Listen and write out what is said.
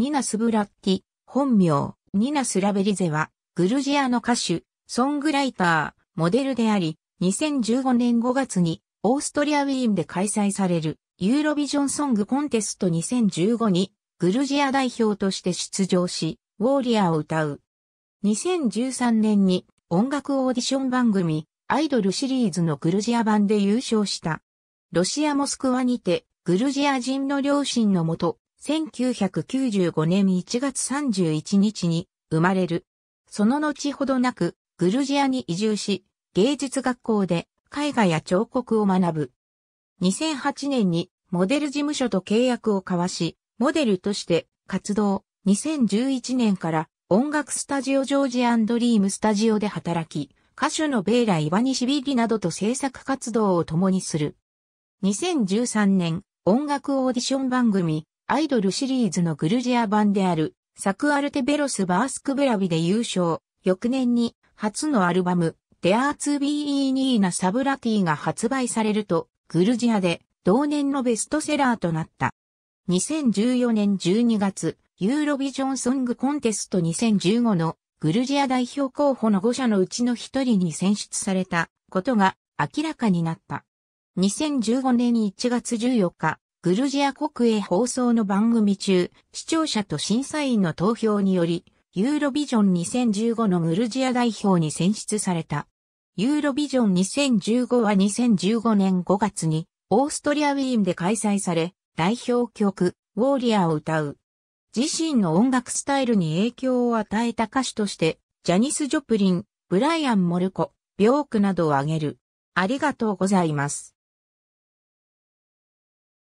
ニナス・ブラッキ、本名、ニナス・ラベリゼは、グルジアの歌手、ソングライター、モデルであり、2015年5月に、オーストリア・ウィーンで開催される、ユーロビジョンソングコンテスト2015に、グルジア代表として出場し、ウォーリアを歌う。2013年に、音楽オーディション番組、アイドルシリーズのグルジア版で優勝した。ロシア・モスクワにて、グルジア人の両親のもと、1995年1月31日に生まれる。その後ほどなく、グルジアに移住し、芸術学校で絵画や彫刻を学ぶ。2008年にモデル事務所と契約を交わし、モデルとして活動。2011年から音楽スタジオジョージアンドリームスタジオで働き、歌手のベーラ・イワニシビリなどと制作活動を共にする。2013年、音楽オーディション番組、アイドルシリーズのグルジア版である、サクアルテベロスバースクブラビで優勝、翌年に、初のアルバム、デアーツビーニーナサブラティが発売されると、グルジアで、同年のベストセラーとなった。2014年12月、ユーロビジョンソングコンテスト2015のグルジア代表候補の5社のうちの1人に選出されたことが明らかになった。2015年1月14日、グルジア国営放送の番組中、視聴者と審査員の投票により、ユーロビジョン2015のグルジア代表に選出された。ユーロビジョン2015は2015年5月に、オーストリアウィーンで開催され、代表曲、ウォーリアを歌う。自身の音楽スタイルに影響を与えた歌手として、ジャニス・ジョプリン、ブライアン・モルコ、ビョークなどを挙げる。ありがとうございます。